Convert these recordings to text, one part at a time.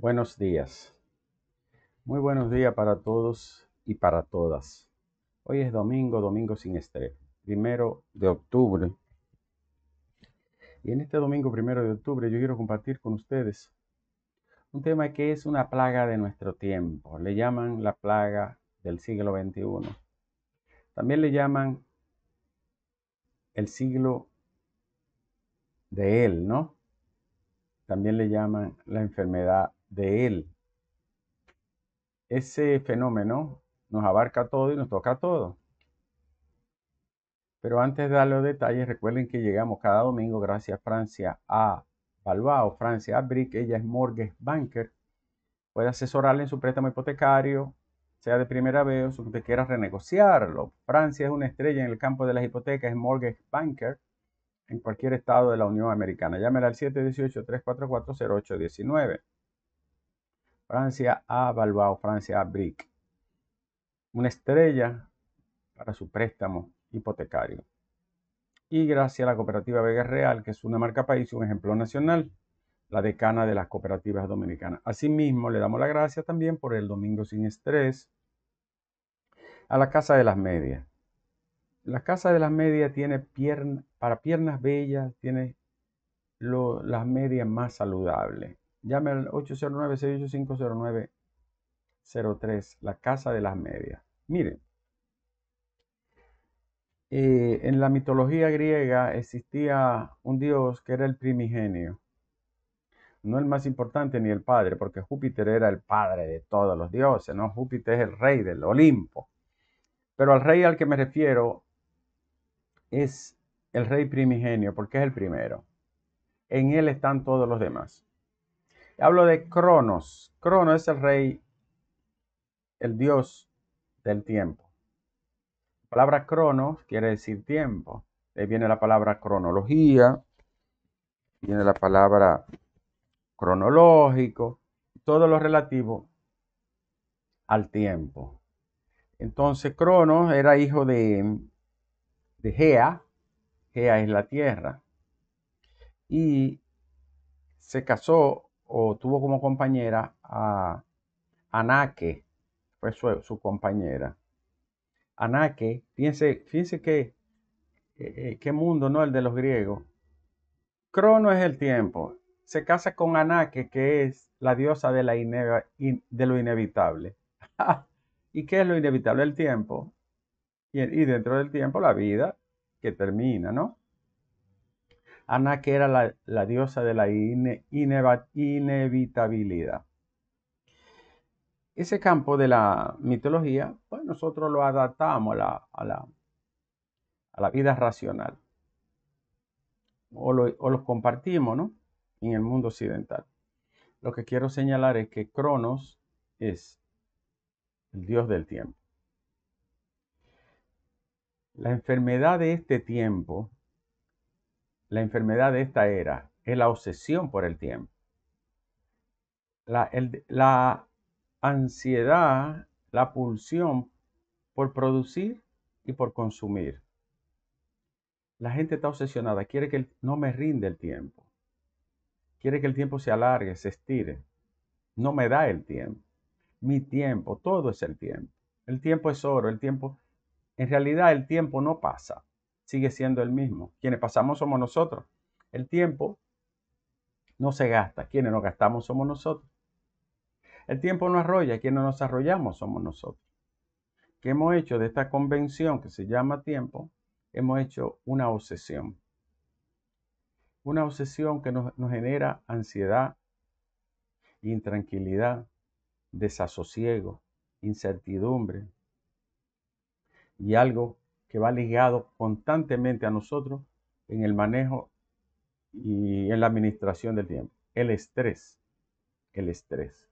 Buenos días. Muy buenos días para todos y para todas. Hoy es domingo, domingo sin estrés, primero de octubre. Y en este domingo primero de octubre yo quiero compartir con ustedes un tema que es una plaga de nuestro tiempo. Le llaman la plaga del siglo XXI. También le llaman el siglo de él, ¿no? También le llaman la enfermedad de Él. Ese fenómeno nos abarca todo y nos toca todo. Pero antes de dar los detalles, recuerden que llegamos cada domingo, gracias Francia, a Balbao, Francia, a Brick. Ella es mortgage banker. Puede asesorarle en su préstamo hipotecario, sea de primera vez o si usted quiera renegociarlo. Francia es una estrella en el campo de las hipotecas, es mortgage banker en cualquier estado de la Unión Americana. Llámela al 718-344-0819. Francia ha Balbao, Francia a Brick. Una estrella para su préstamo hipotecario. Y gracias a la cooperativa Vega Real, que es una marca país y un ejemplo nacional, la decana de las cooperativas dominicanas. Asimismo, le damos la gracias también por el Domingo sin Estrés a la Casa de las Medias. La Casa de las Medias tiene para piernas bellas, tiene las medias más saludables. Llame al 809 685 la Casa de las Medias. Miren, eh, en la mitología griega existía un dios que era el primigenio. No el más importante ni el padre, porque Júpiter era el padre de todos los dioses, ¿no? Júpiter es el rey del Olimpo. Pero al rey al que me refiero es el rey primigenio, porque es el primero. En él están todos los demás. Hablo de Cronos. Cronos es el rey, el dios del tiempo. La palabra Cronos quiere decir tiempo. Ahí viene la palabra cronología, viene la palabra cronológico, todo lo relativo al tiempo. Entonces Cronos era hijo de, de Gea, Gea es la tierra, y se casó o tuvo como compañera a Anake, fue su, compañera. Anake, fíjense, fíjense que, eh, eh, qué mundo, ¿no? El de los griegos. Crono es el tiempo. Se casa con Anake, que es la diosa de, la de lo inevitable. ¿Y qué es lo inevitable? El tiempo. y dentro del tiempo, la vida que termina, ¿no? Ana, que era la, diosa de la inevitabilidad. Ese campo de la mitología, pues nosotros lo adaptamos a la, vida racional. O, lo, o los compartimos, ¿no? En el mundo occidental. Lo que quiero señalar es que Cronos es el dios del tiempo. La enfermedad de este tiempo la enfermedad de esta era es la obsesión por el tiempo. La, ansiedad, la pulsión por producir y por consumir. La gente está obsesionada, quiere que no me rinde el tiempo. Quiere que el tiempo se alargue, se estire. No me da el tiempo. Mi tiempo, todo es el tiempo. El tiempo es oro, el tiempo... En realidad el tiempo no pasa sigue siendo el mismo. Quienes pasamos somos nosotros. El tiempo no se gasta, quienes nos gastamos somos nosotros. El tiempo no arrolla, quienes nos arrollamos somos nosotros. ¿Qué hemos hecho de esta convención que se llama tiempo? Hemos hecho una obsesión. Una obsesión que nos, nos genera ansiedad, intranquilidad, desasosiego, incertidumbre y algo que va ligado constantemente a nosotros en el manejo y en la administración del tiempo. El estrés, el estrés.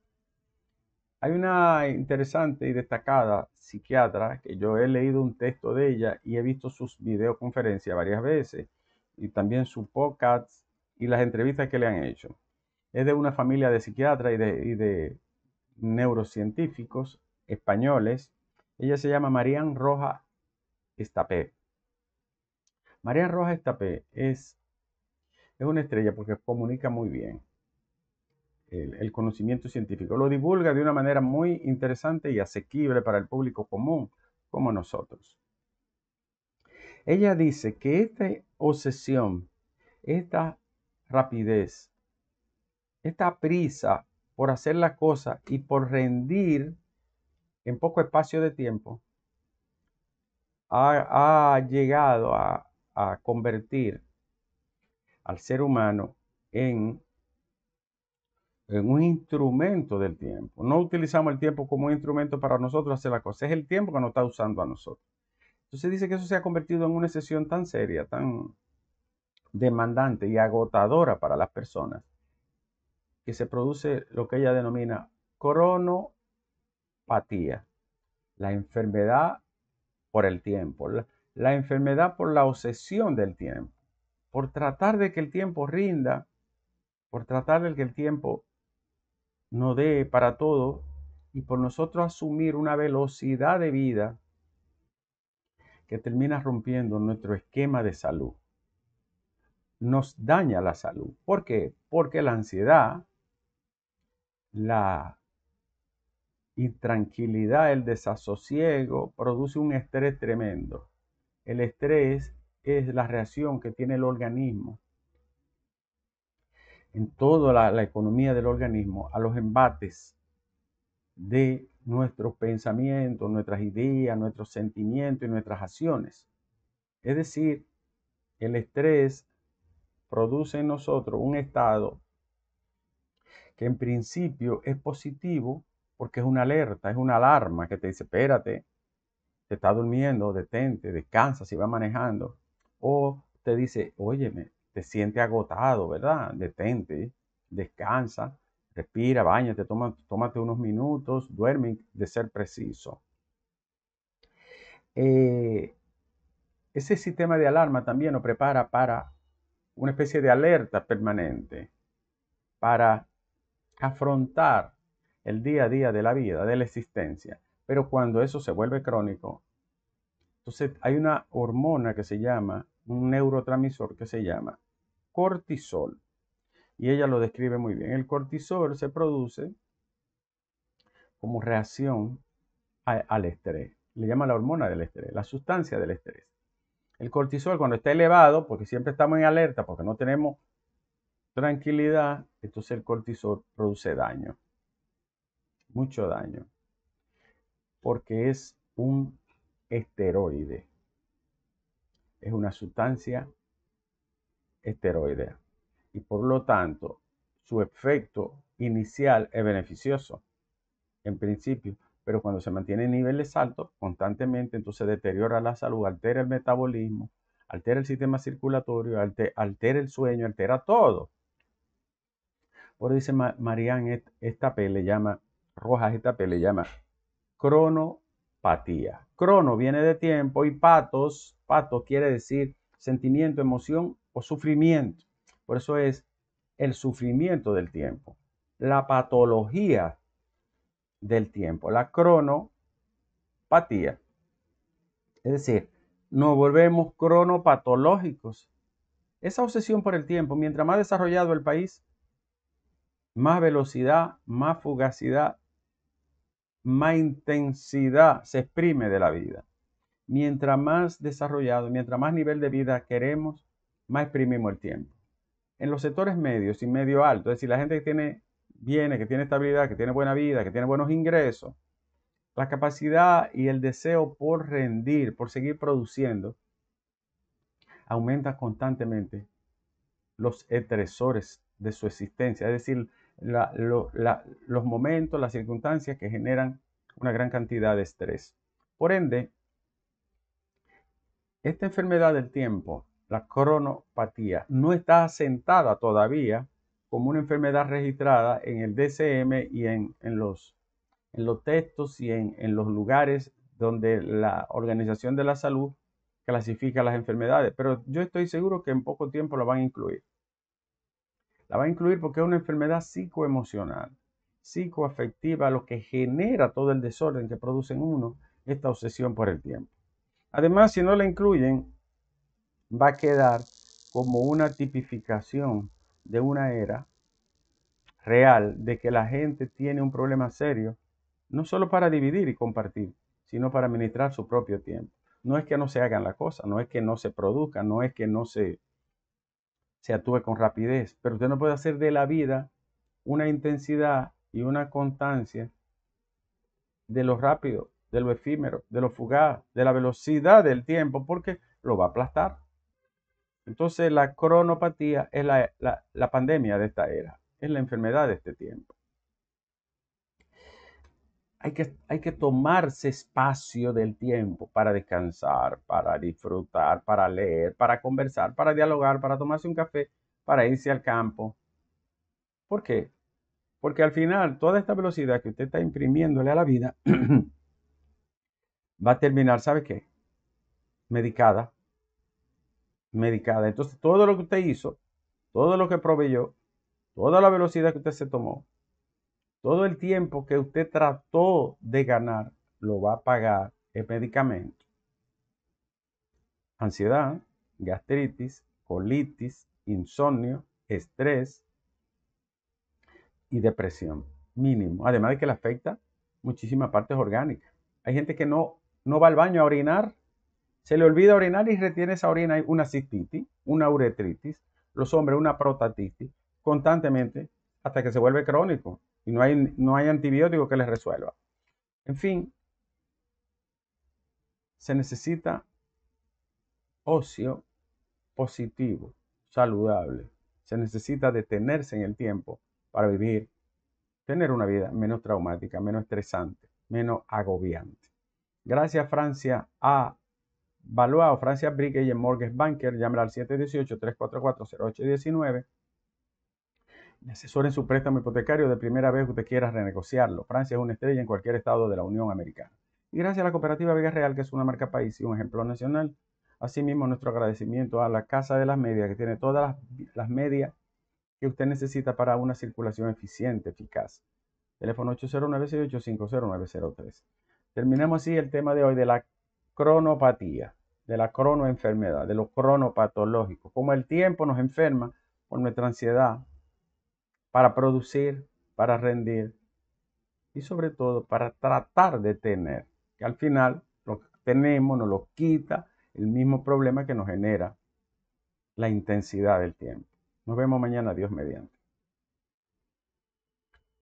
Hay una interesante y destacada psiquiatra que yo he leído un texto de ella y he visto sus videoconferencias varias veces y también su podcast y las entrevistas que le han hecho. Es de una familia de psiquiatras y de, neurocientíficos españoles. Ella se llama Marían Roja Estapé. María Rojas Estapé es, es una estrella porque comunica muy bien el, el conocimiento científico. Lo divulga de una manera muy interesante y asequible para el público común como nosotros. Ella dice que esta obsesión, esta rapidez, esta prisa por hacer la cosa y por rendir en poco espacio de tiempo, ha, llegado a, convertir al ser humano en, en, un instrumento del tiempo. No utilizamos el tiempo como un instrumento para nosotros hacer la cosas. es el tiempo que nos está usando a nosotros. Entonces dice que eso se ha convertido en una sesión tan seria, tan demandante y agotadora para las personas, que se produce lo que ella denomina cronopatía. la enfermedad por el tiempo, la, enfermedad por la obsesión del tiempo, por tratar de que el tiempo rinda, por tratar de que el tiempo no dé para todo y por nosotros asumir una velocidad de vida que termina rompiendo nuestro esquema de salud. Nos daña la salud. ¿Por qué? Porque la ansiedad, la y tranquilidad, el desasosiego, produce un estrés tremendo. El estrés es la reacción que tiene el organismo en toda la, la, economía del organismo a los embates de nuestros pensamientos, nuestras ideas, nuestros sentimientos y nuestras acciones. Es decir, el estrés produce en nosotros un estado que en principio es positivo, porque es una alerta, es una alarma que te dice, espérate, te está durmiendo, detente, descansa si va manejando. O te dice, óyeme, te siente agotado, ¿verdad? Detente, descansa, respira, bañate, tómate unos minutos, duerme de ser preciso. Eh, ese sistema de alarma también nos prepara para una especie de alerta permanente, para afrontar el día a día de la vida, de la existencia. Pero cuando eso se vuelve crónico, entonces hay una hormona que se llama, un neurotransmisor que se llama cortisol. Y ella lo describe muy bien. El cortisol se produce como reacción al estrés. Le llama la hormona del estrés, la sustancia del estrés. El cortisol cuando está elevado, porque siempre estamos en alerta, porque no tenemos tranquilidad, entonces el cortisol produce daño mucho daño, porque es un esteroide. Es una sustancia esteroidea y por lo tanto su efecto inicial es beneficioso en principio, pero cuando se mantiene en niveles altos constantemente, entonces deteriora la salud, altera el metabolismo, altera el sistema circulatorio, altera el sueño, altera todo. Por eso dice Marianne, esta P le llama roja Getafe le llama cronopatía. Crono viene de tiempo y patos, pato quiere decir sentimiento, emoción o sufrimiento. Por eso es el sufrimiento del tiempo, la patología del tiempo, la cronopatía. Es decir, nos volvemos cronopatológicos. Esa obsesión por el tiempo, mientras más desarrollado el país, más velocidad, más fugacidad más intensidad se exprime de la vida. Mientras más desarrollado, mientras más nivel de vida queremos, más exprimimos el tiempo. En los sectores medios y medio alto, es decir, la gente que tiene bienes, que tiene estabilidad, que tiene buena vida, que tiene buenos ingresos, la capacidad y el deseo por rendir, por seguir produciendo, aumenta constantemente los estresores de su existencia, es decir, los momentos, las circunstancias que generan una gran cantidad de estrés. Por ende, esta enfermedad del tiempo, la cronopatía, no está asentada todavía como una enfermedad registrada en el DCM y en, los, en los, textos y en, en los lugares donde la Organización de la Salud clasifica las enfermedades, pero yo estoy seguro que en poco tiempo lo van a incluir. La va a incluir porque es una enfermedad psicoemocional, psicoafectiva, lo que genera todo el desorden que produce en uno esta obsesión por el tiempo. Además, si no la incluyen, va a quedar como una tipificación de una era real de que la gente tiene un problema serio, no solo para dividir y compartir, sino para administrar su propio tiempo. No es que no se hagan las cosas, no es que no se produzcan, no es que no se se actúe con rapidez, pero usted no puede hacer de la vida una intensidad y una constancia de lo rápido, de lo efímero, de lo fugaz, de la velocidad del tiempo, porque lo va a aplastar. Entonces la cronopatía es la, la pandemia de esta era, es la enfermedad de este tiempo hay que, hay que tomarse espacio del tiempo para descansar, para disfrutar, para leer, para conversar, para dialogar, para tomarse un café, para irse al campo. ¿Por qué? Porque al final toda esta velocidad que usted está imprimiéndole a la vida va a terminar, ¿sabe qué? Medicada. Medicada. Entonces todo lo que usted hizo, todo lo que proveyó, toda la velocidad que usted se tomó, todo el tiempo que usted trató de ganar lo va a pagar el medicamento. Ansiedad, gastritis, colitis, insomnio, estrés y depresión mínimo. Además de que le afecta muchísimas partes orgánicas. Hay gente que no, no va al baño a orinar, se le olvida orinar y retiene esa orina. Hay una cistitis, una uretritis, los hombres una protatitis, constantemente hasta que se vuelve crónico. Y no hay, no hay antibiótico que les resuelva. En fin, se necesita ocio positivo, saludable. Se necesita detenerse en el tiempo para vivir, tener una vida menos traumática, menos estresante, menos agobiante. Gracias Francia a Valuado, Francia Brick y Morgan Banker. Llámela al 718-344-0819 en su préstamo hipotecario de primera vez que usted quiera renegociarlo. Francia es una estrella en cualquier estado de la Unión Americana. Y gracias a la cooperativa Vega Real, que es una marca país y un ejemplo nacional. Asimismo, nuestro agradecimiento a la Casa de las Medias, que tiene todas las, medias que usted necesita para una circulación eficiente, eficaz. Teléfono 809-6850903. Terminamos así el tema de hoy de la cronopatía, de la cronoenfermedad, de lo cronopatológico. Como el tiempo nos enferma por nuestra ansiedad, para producir, para rendir y sobre todo para tratar de tener, que al final lo que tenemos nos lo quita el mismo problema que nos genera la intensidad del tiempo. Nos vemos mañana, Dios mediante.